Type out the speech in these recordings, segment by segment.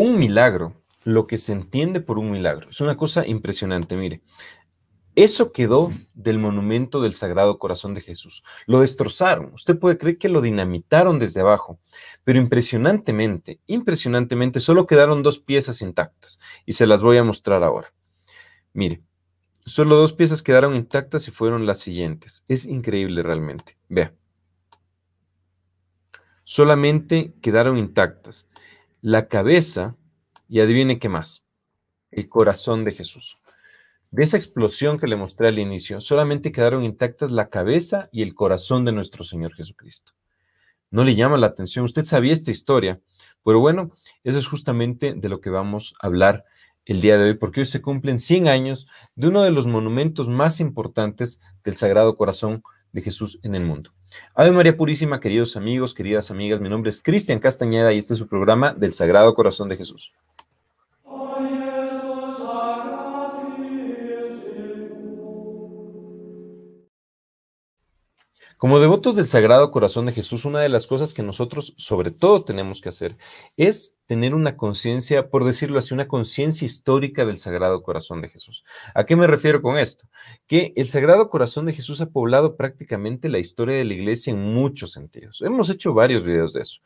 Un milagro, lo que se entiende por un milagro, es una cosa impresionante, mire. Eso quedó del monumento del Sagrado Corazón de Jesús. Lo destrozaron. Usted puede creer que lo dinamitaron desde abajo, pero impresionantemente, impresionantemente, solo quedaron dos piezas intactas y se las voy a mostrar ahora. Mire, solo dos piezas quedaron intactas y fueron las siguientes. Es increíble realmente. Vea. Solamente quedaron intactas la cabeza y adivine qué más, el corazón de Jesús. De esa explosión que le mostré al inicio, solamente quedaron intactas la cabeza y el corazón de nuestro Señor Jesucristo. No le llama la atención, usted sabía esta historia, pero bueno, eso es justamente de lo que vamos a hablar el día de hoy, porque hoy se cumplen 100 años de uno de los monumentos más importantes del Sagrado Corazón de Jesús en el mundo. Ave María Purísima, queridos amigos, queridas amigas, mi nombre es Cristian Castañeda y este es su programa del Sagrado Corazón de Jesús. Como devotos del Sagrado Corazón de Jesús, una de las cosas que nosotros sobre todo tenemos que hacer es tener una conciencia, por decirlo así, una conciencia histórica del Sagrado Corazón de Jesús. ¿A qué me refiero con esto? Que el Sagrado Corazón de Jesús ha poblado prácticamente la historia de la iglesia en muchos sentidos. Hemos hecho varios videos de eso.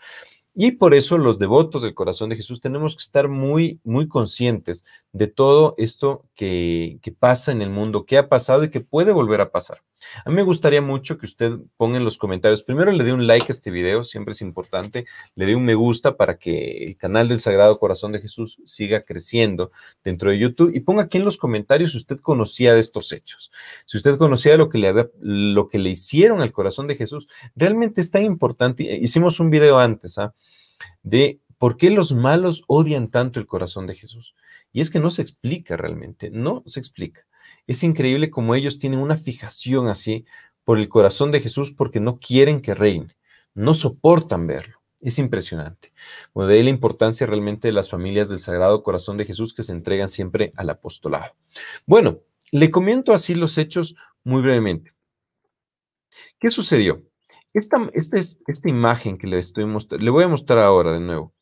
Y por eso los devotos del corazón de Jesús tenemos que estar muy, muy conscientes de todo esto que, que pasa en el mundo, que ha pasado y que puede volver a pasar. A mí me gustaría mucho que usted ponga en los comentarios, primero le dé un like a este video, siempre es importante, le dé un me gusta para que el canal del Sagrado Corazón de Jesús siga creciendo dentro de YouTube y ponga aquí en los comentarios si usted conocía de estos hechos, si usted conocía lo que le, lo que le hicieron al corazón de Jesús. Realmente es tan importante, e, hicimos un video antes ¿ah? de por qué los malos odian tanto el corazón de Jesús. Y es que no se explica realmente, no se explica. Es increíble como ellos tienen una fijación así por el corazón de Jesús porque no quieren que reine, no soportan verlo. Es impresionante. Bueno, de ahí la importancia realmente de las familias del Sagrado Corazón de Jesús que se entregan siempre al apostolado. Bueno, le comento así los hechos muy brevemente. ¿Qué sucedió? Esta, esta, esta imagen que le estoy mostrando, le voy a mostrar ahora de nuevo.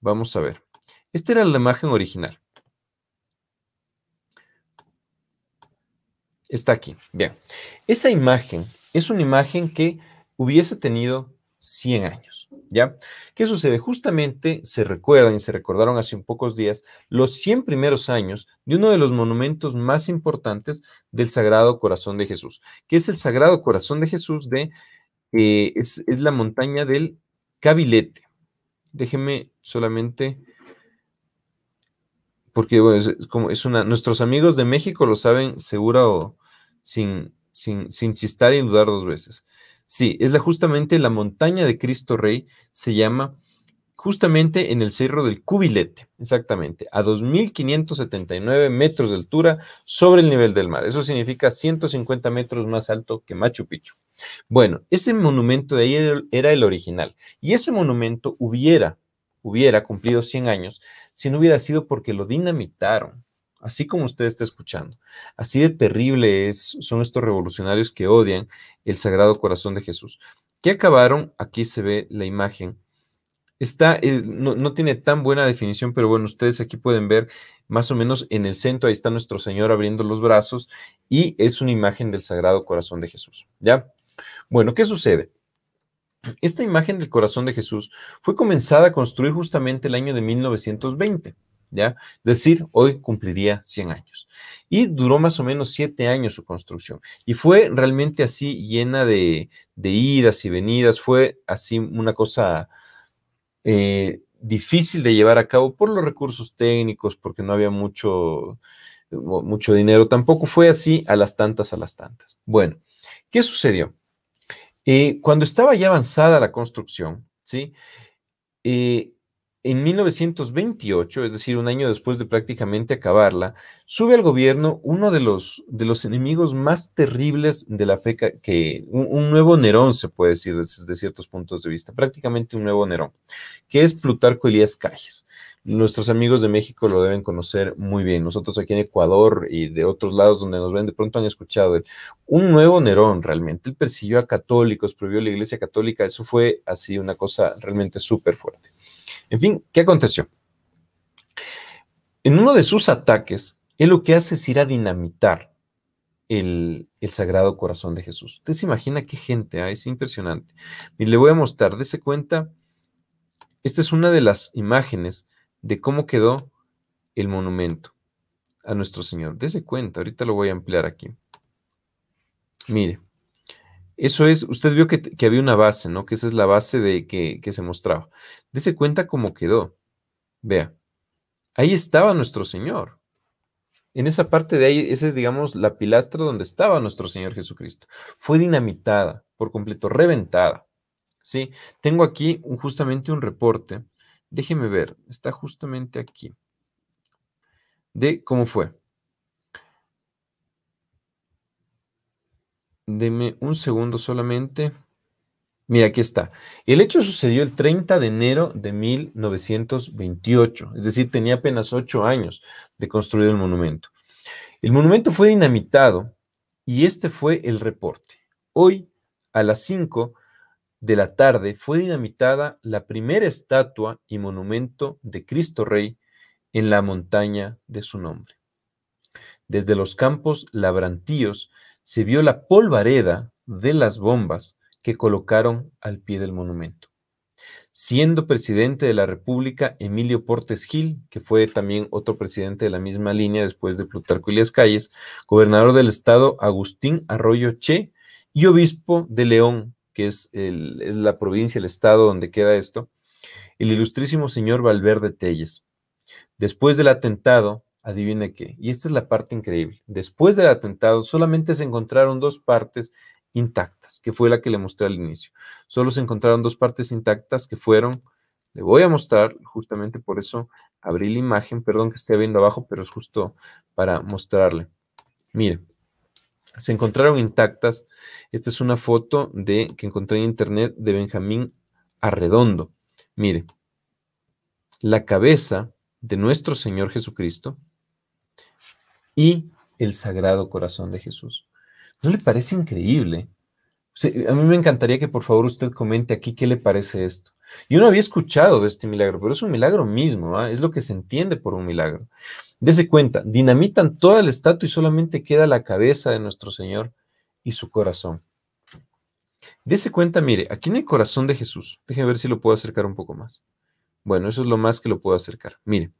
Vamos a ver. Esta era la imagen original. Está aquí. Bien. Esa imagen es una imagen que hubiese tenido 100 años. ¿Ya? ¿Qué sucede? Justamente se recuerdan y se recordaron hace un pocos días los 100 primeros años de uno de los monumentos más importantes del Sagrado Corazón de Jesús, que es el Sagrado Corazón de Jesús de, eh, es, la montaña del Cabilete. Déjenme solamente porque es, como es una, nuestros amigos de México lo saben seguro sin, sin, sin chistar y dudar dos veces. Sí, es la, justamente la montaña de Cristo Rey, se llama justamente en el cerro del Cubilete, exactamente, a 2.579 metros de altura sobre el nivel del mar. Eso significa 150 metros más alto que Machu Picchu. Bueno, ese monumento de ahí era el original y ese monumento hubiera, hubiera cumplido 100 años si no hubiera sido porque lo dinamitaron así como usted está escuchando. Así de terrible es, son estos revolucionarios que odian el Sagrado Corazón de Jesús. ¿Qué acabaron? Aquí se ve la imagen. Está, eh, no, no, tiene tan buena definición, pero bueno, ustedes aquí pueden ver más o menos en el centro, ahí está nuestro Señor abriendo los brazos y es una imagen del Sagrado Corazón de Jesús. ¿Ya? Bueno, ¿qué sucede? Esta imagen del corazón de Jesús fue comenzada a construir justamente el año de 1920. ¿ya? Decir, hoy cumpliría 100 años. Y duró más o menos 7 años su construcción. Y fue realmente así llena de, de idas y venidas, fue así una cosa eh, difícil de llevar a cabo por los recursos técnicos, porque no había mucho, mucho dinero. Tampoco fue así a las tantas, a las tantas. Bueno, ¿qué sucedió? Eh, cuando estaba ya avanzada la construcción, ¿sí? Eh, en 1928, es decir, un año después de prácticamente acabarla, sube al gobierno uno de los, de los enemigos más terribles de la fe, que un, nuevo Nerón se puede decir desde ciertos puntos de vista, prácticamente un nuevo Nerón, que es Plutarco Elías Calles. Nuestros amigos de México lo deben conocer muy bien. Nosotros aquí en Ecuador y de otros lados donde nos ven, de pronto han escuchado un nuevo Nerón realmente. Él persiguió a católicos, prohibió la iglesia católica. Eso fue así una cosa realmente súper fuerte. En fin, ¿qué aconteció? En uno de sus ataques, él lo que hace es ir a dinamitar el, Sagrado Corazón de Jesús. Usted se imagina qué gente, es impresionante. Y le voy a mostrar, dése cuenta, esta es una de las imágenes de cómo quedó el monumento a nuestro Señor. Dese cuenta, ahorita lo voy a ampliar aquí. Mire. Eso es, usted vio que, había una base, ¿no? Que esa es la base de que, se mostraba. Dese cuenta cómo quedó. Vea, ahí estaba nuestro Señor. En esa parte de ahí, esa es, digamos, la pilastra donde estaba nuestro Señor Jesucristo. Fue dinamitada por completo, reventada. ¿Sí? Tengo aquí justamente un reporte. Déjeme ver, está justamente aquí. De cómo fue. Deme un segundo solamente. Mira, aquí está. El hecho sucedió el 30 de enero de 1928, es decir, tenía apenas ocho años de construir el monumento. El monumento fue dinamitado y este fue el reporte. Hoy, a las 5 de la tarde, fue dinamitada la primera estatua y monumento de Cristo Rey en la montaña de su nombre. Desde los campos labrantíos se vio la polvareda de las bombas que colocaron al pie del monumento. Siendo presidente de la República, Emilio Portes Gil, que fue también otro presidente de la misma línea después de Plutarco las Calles, gobernador del estado Agustín Arroyo Che y obispo de León, que es, es la provincia, el estado donde queda esto, el ilustrísimo señor Valverde Telles. Después del atentado, Adivina qué. Y esta es la parte increíble. Después del atentado, solamente se encontraron dos partes intactas, que fue la que le mostré al inicio. Solo se encontraron dos partes intactas que fueron, le voy a mostrar, justamente por eso abrí la imagen, perdón que esté viendo abajo, pero es justo para mostrarle. Mire, se encontraron intactas. Esta es una foto de que encontré en internet de Benjamín Arredondo. Mire, la cabeza de nuestro Señor Jesucristo, y el Sagrado Corazón de Jesús. ¿No le parece increíble? a mí me encantaría que por favor usted comente aquí qué le parece esto. Yo no había escuchado de este milagro, pero es un milagro mismo, es lo que se entiende por un milagro. Dese cuenta, dinamitan toda el estatua y solamente queda la cabeza de nuestro Señor y su corazón. Dese cuenta, mire, aquí en el corazón de Jesús, déjenme ver si lo puedo acercar un poco más. Bueno, eso es lo más que lo puedo acercar. Mire,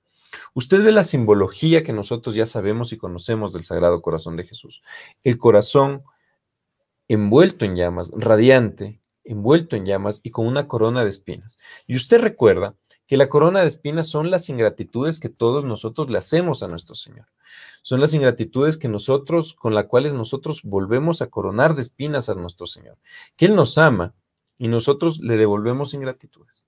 Usted ve la simbología que nosotros ya sabemos y conocemos del Sagrado Corazón de Jesús. El corazón envuelto en llamas, radiante, envuelto en llamas y con una corona de espinas. Y usted recuerda que la corona de espinas son las ingratitudes que todos nosotros le hacemos a nuestro Señor. Son las ingratitudes que nosotros, con las cuales nosotros volvemos a coronar de espinas a nuestro Señor. Que Él nos ama y nosotros le devolvemos ingratitudes.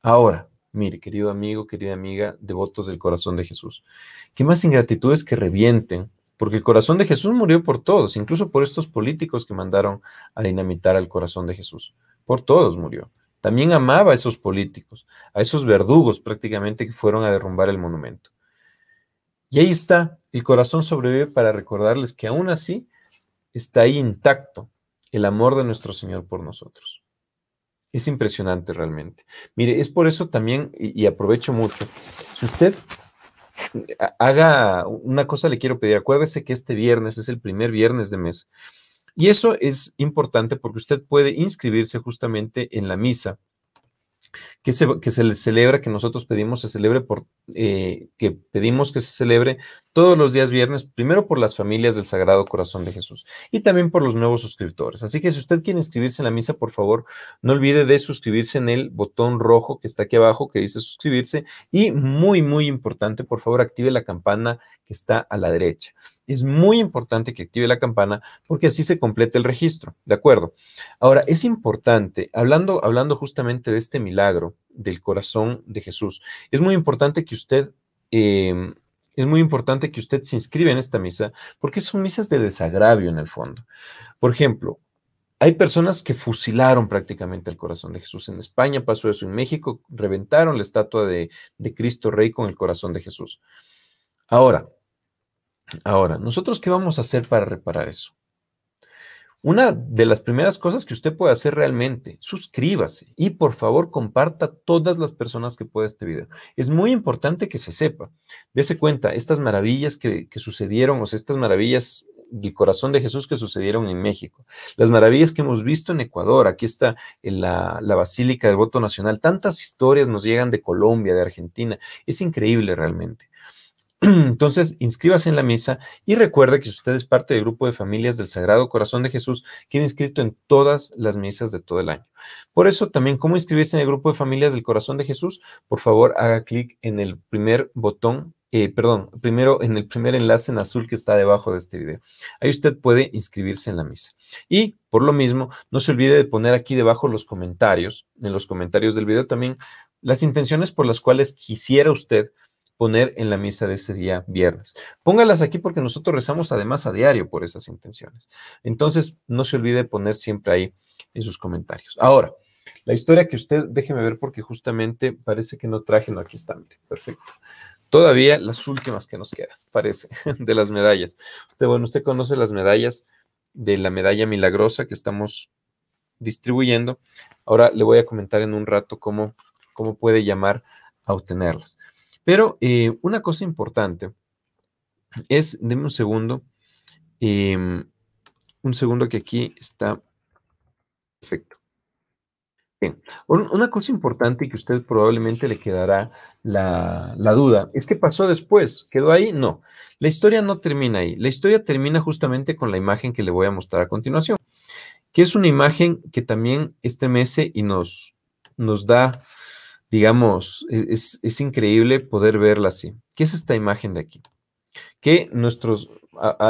Ahora, Mire, querido amigo, querida amiga, devotos del corazón de Jesús, ¿qué más ingratitudes que revienten? Porque el corazón de Jesús murió por todos, incluso por estos políticos que mandaron a dinamitar al corazón de Jesús. Por todos murió. También amaba a esos políticos, a esos verdugos prácticamente que fueron a derrumbar el monumento. Y ahí está, el corazón sobrevive para recordarles que aún así está ahí intacto el amor de nuestro Señor por nosotros. Es impresionante realmente. Mire, es por eso también, y, aprovecho mucho, si usted mm, haga una cosa, le quiero pedir, acuérdese que este viernes es el primer viernes de mes. Y eso es importante porque usted puede inscribirse justamente en la misa que se, que celebra, que nosotros pedimos, se celebre por, eh, que pedimos que se celebre todos los días viernes, primero por las familias del Sagrado Corazón de Jesús y también por los nuevos suscriptores. Así que si usted quiere inscribirse en la misa, por favor, no olvide de suscribirse en el botón rojo que está aquí abajo que dice suscribirse y muy, muy importante, por favor, active la campana que está a la derecha. Es muy importante que active la campana porque así se complete el registro, ¿de acuerdo? Ahora, es importante, hablando, hablando justamente de este milagro del corazón de Jesús, es muy importante que usted... Em, es muy importante que usted se inscriba en esta misa porque son misas de desagravio en el fondo. Por ejemplo, hay personas que fusilaron prácticamente el corazón de Jesús. En España pasó eso, en México reventaron la estatua de, de Cristo Rey con el corazón de Jesús. Ahora, Ahora, ¿nosotros qué vamos a hacer para reparar eso? Una de las primeras cosas que usted puede hacer realmente, suscríbase y por favor comparta a todas las personas que pueda este video. Es muy importante que se sepa, dese cuenta, estas maravillas que, sucedieron, o sea, estas maravillas del corazón de Jesús que sucedieron en México, las maravillas que hemos visto en Ecuador, aquí está la, la Basílica del Voto Nacional, tantas historias nos llegan de Colombia, de Argentina, es increíble realmente. Entonces, inscríbase en la misa y recuerde que si usted es parte del grupo de familias del Sagrado Corazón de Jesús, quien inscrito en todas las misas de todo el año. Por eso también, ¿cómo inscribirse en el grupo de familias del Corazón de Jesús? Por favor, haga clic en el primer botón eh, perdón, primero en el primer enlace en azul que está debajo de este video. Ahí usted puede inscribirse en la misa. Y por lo mismo, no se olvide de poner aquí debajo los comentarios, en los comentarios del video también, las intenciones por las cuales quisiera usted poner en la misa de ese día viernes. Póngalas aquí porque nosotros rezamos además a diario por esas intenciones. Entonces, no se olvide poner siempre ahí en sus comentarios. Ahora, la historia que usted, déjeme ver porque justamente parece que no traje, no, aquí está, mire, perfecto. Todavía las últimas que nos quedan, parece, de las medallas. Usted, bueno, usted conoce las medallas de la medalla milagrosa que estamos distribuyendo. Ahora le voy a comentar en un rato cómo, cómo puede llamar a obtenerlas. Pero eh, una cosa importante es, denme un segundo, em, un segundo que aquí está perfecto. Bien, una cosa importante que usted probablemente le quedará la, duda es que pasó después, quedó ahí, no, la historia no termina ahí, la historia termina justamente con la imagen que le voy a mostrar a continuación, que es una imagen que también este mes y nos, nos da digamos, e-, es, increíble poder verla así. ¿Qué es esta imagen de aquí? Que nuestros,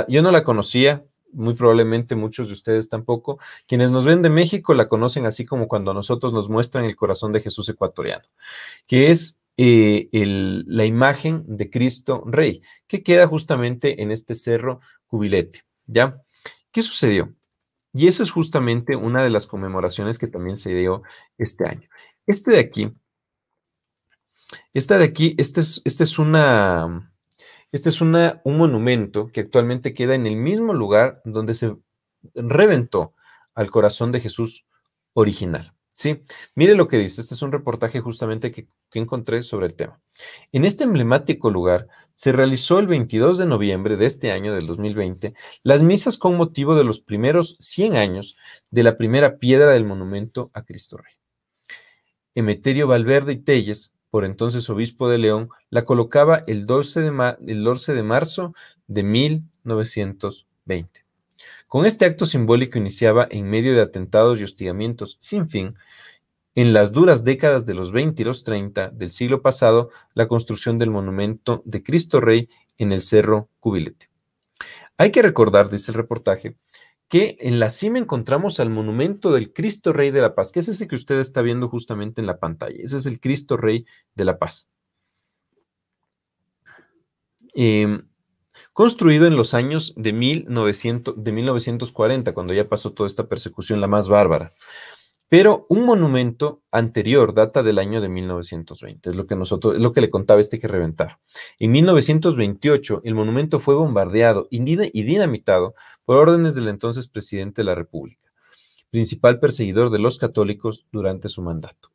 yo no la conocía, muy probablemente muchos de ustedes tampoco. Quienes nos ven de México la conocen así como cuando nosotros nos muestran el corazón de Jesús ecuatoriano, que es eh, la imagen de Cristo Rey, que queda justamente en este cerro cubilete. ¿Ya? ¿Qué sucedió? Y esa es justamente una de las conmemoraciones que también se dio este año. Este de aquí esta de aquí, este es, es una... es una, un monumento que actualmente queda en el mismo lugar donde se reventó al corazón de Jesús original. Sí, mire lo que dice. Este es un reportaje justamente que, que, encontré sobre el tema. En este emblemático lugar se realizó el 22 de noviembre de este año, del 2020, las misas con motivo de los primeros 100 años de la primera piedra del monumento a Cristo Rey. Emeterio Valverde y Telles por entonces obispo de León, la colocaba el 12 de, de marzo de 1920. Con este acto simbólico iniciaba, en medio de atentados y hostigamientos sin fin, en las duras décadas de los 20 y los 30 del siglo pasado, la construcción del monumento de Cristo Rey en el Cerro Cubilete. Hay que recordar, dice el reportaje, que en la cima encontramos al monumento del Cristo Rey de la Paz, que es ese que usted está viendo justamente en la pantalla. Ese es el Cristo Rey de la Paz. Em, construido en los años de, de 1940, cuando ya pasó toda esta persecución, la más bárbara. Pero un monumento anterior data del año de 1920, es lo que nosotros, es lo que le contaba este que reventar. En 1928, el monumento fue bombardeado y dinamitado por órdenes del entonces presidente de la República, principal perseguidor de los católicos durante su mandato.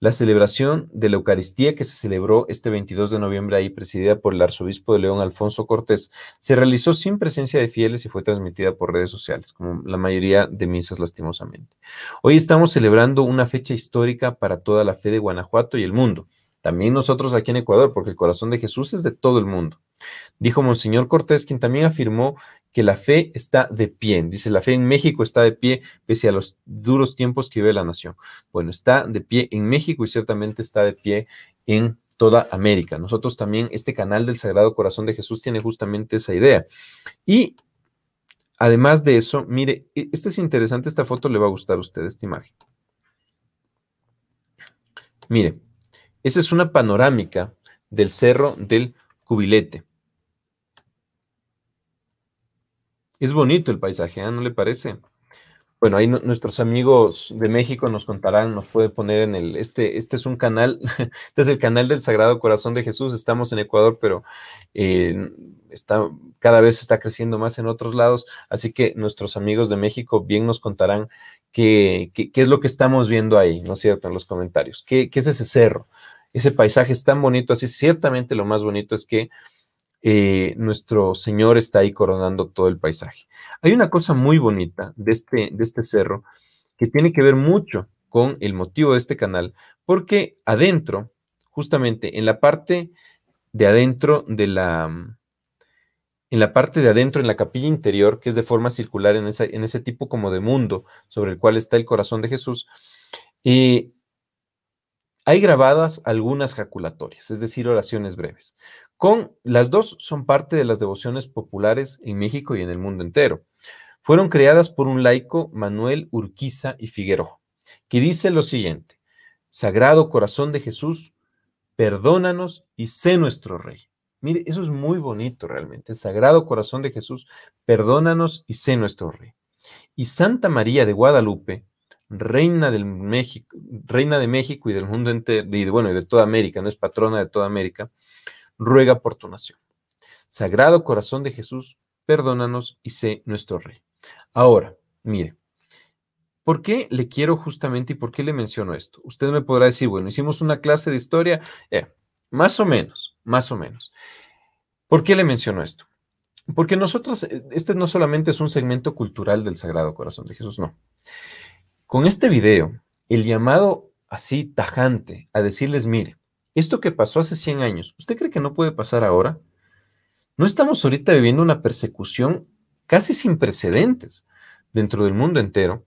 La celebración de la Eucaristía que se celebró este 22 de noviembre ahí, presidida por el arzobispo de León Alfonso Cortés, se realizó sin presencia de fieles y fue transmitida por redes sociales, como la mayoría de misas lastimosamente. Hoy estamos celebrando una fecha histórica para toda la fe de Guanajuato y el mundo. También nosotros aquí en Ecuador, porque el corazón de Jesús es de todo el mundo. Dijo Monseñor Cortés, quien también afirmó que la fe está de pie. Dice, la fe en México está de pie pese a los duros tiempos que vive la nación. Bueno, está de pie en México y ciertamente está de pie en toda América. Nosotros también, este canal del Sagrado Corazón de Jesús tiene justamente esa idea. Y además de eso, mire, e, esta es interesante, esta foto le va a gustar a usted, esta imagen. Mire, esa es una panorámica del Cerro del Cubilete. Es bonito el paisaje, ¿ah? ¿no le parece? Bueno, ahí nuestros amigos de México nos contarán, nos puede poner en el, este, este es un canal, este es el canal del Sagrado Corazón de Jesús, estamos en Ecuador, pero eh, está, cada vez está creciendo más en otros lados, así que nuestros amigos de México bien nos contarán qué, qué, es lo que estamos viendo ahí, ¿no es cierto?, en los comentarios, qué, qué es ese cerro, ese paisaje es tan bonito, así ciertamente lo más bonito es que eh, nuestro Señor está ahí coronando todo el paisaje. Hay una cosa muy bonita de este, de este cerro que tiene que ver mucho con el motivo de este canal, porque adentro, justamente en la parte de adentro de la, mm, en la parte de adentro, en la capilla interior, que es de forma circular en, ese tipo como de mundo sobre el cual está el corazón de Jesús, eh, hay grabadas algunas jaculatorias, es decir, oraciones breves las dos son parte de las devociones populares en México y en el mundo entero. Fueron creadas por un laico Manuel Urquiza y Figueroa, que dice lo siguiente: Sagrado corazón de Jesús, perdónanos y sé nuestro rey. Mire, eso es muy bonito realmente. Sagrado corazón de Jesús, perdónanos y sé nuestro rey. Y Santa María de Guadalupe, reina, del México, reina de México y del mundo entero, y bueno, y de toda América, no es patrona de toda América, ruega por tu nación. Sagrado corazón de Jesús, perdónanos y sé nuestro rey. Ahora, mire, ¿por qué le quiero justamente y por qué le menciono esto? Usted me podrá decir, bueno, hicimos una clase de historia, eh, más o menos, más o menos. ¿Por qué le menciono esto? Porque nosotros, eh, este no solamente es un segmento cultural del Sagrado Corazón de Jesús, no. Con este video, el llamado así tajante a decirles, mire, esto que pasó hace 100 años, ¿usted cree que no puede pasar ahora? No estamos ahorita viviendo una persecución casi sin precedentes dentro del mundo entero.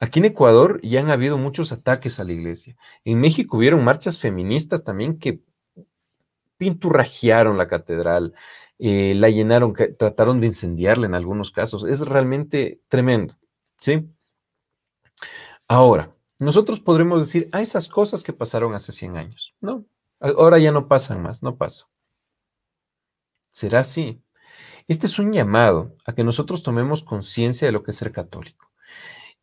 Aquí en Ecuador ya han habido muchos ataques a la iglesia. En México hubieron marchas feministas también que pinturrajearon la catedral, eh, la llenaron, trataron de incendiarla en algunos casos. Es realmente tremendo, ¿sí? Ahora, nosotros podremos decir, a ah, esas cosas que pasaron hace 100 años. No, ahora ya no pasan más, no pasa. Será así. Este es un llamado a que nosotros tomemos conciencia de lo que es ser católico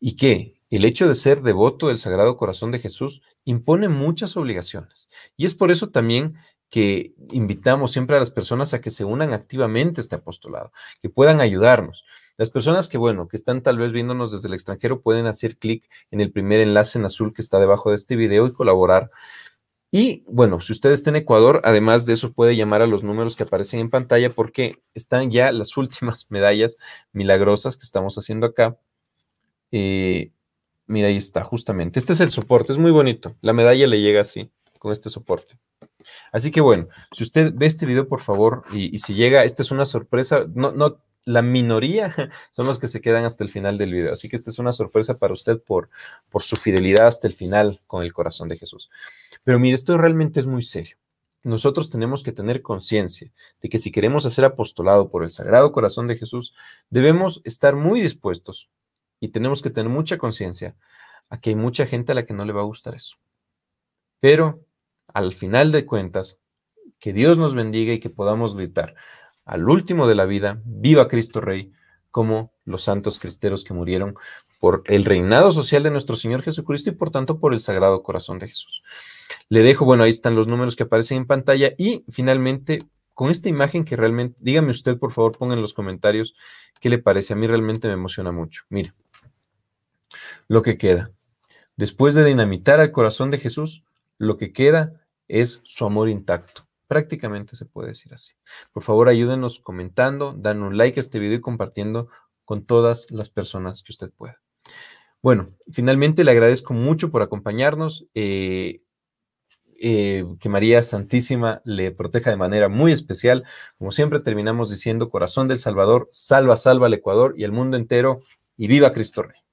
y que el hecho de ser devoto del Sagrado Corazón de Jesús impone muchas obligaciones. Y es por eso también que invitamos siempre a las personas a que se unan activamente a este apostolado, que puedan ayudarnos. Las personas que, bueno, que están tal vez viéndonos desde el extranjero pueden hacer clic en el primer enlace en azul que está debajo de este video y colaborar. Y bueno, si usted está en Ecuador, además de eso puede llamar a los números que aparecen en pantalla porque están ya las últimas medallas milagrosas que estamos haciendo acá. Eh, mira, ahí está, justamente. Este es el soporte, es muy bonito. La medalla le llega así, con este soporte. Así que bueno, si usted ve este video, por favor, y, si llega, esta es una sorpresa, no, no, la minoría son los que se quedan hasta el final del video. Así que esta es una sorpresa para usted por, su fidelidad hasta el final con el corazón de Jesús. Pero mire, esto realmente es muy serio. Nosotros tenemos que tener conciencia de que si queremos hacer apostolado por el Sagrado Corazón de Jesús, debemos estar muy dispuestos y tenemos que tener mucha conciencia a que hay mucha gente a la que no le va a gustar eso. Pero al final de cuentas, que Dios nos bendiga y que podamos gritar, al último de la vida, viva Cristo Rey, como los santos cristeros que murieron por el reinado social de nuestro Señor Jesucristo y por tanto por el Sagrado Corazón de Jesús. Le dejo, bueno, ahí están los números que aparecen en pantalla y finalmente con esta imagen que realmente, dígame usted por favor, ponga en los comentarios qué le parece, a mí realmente me emociona mucho. Mire, lo que queda. Después de dinamitar al corazón de Jesús, lo que queda es su amor intacto. Prácticamente se puede decir así. Por favor, ayúdenos comentando, dan un like a este video y compartiendo con todas las personas que usted pueda. Bueno, finalmente le agradezco mucho por acompañarnos. Eh, eh, que María Santísima le proteja de manera muy especial. Como siempre, terminamos diciendo, corazón del Salvador, salva, salva al Ecuador y al mundo entero, y viva Cristo Rey.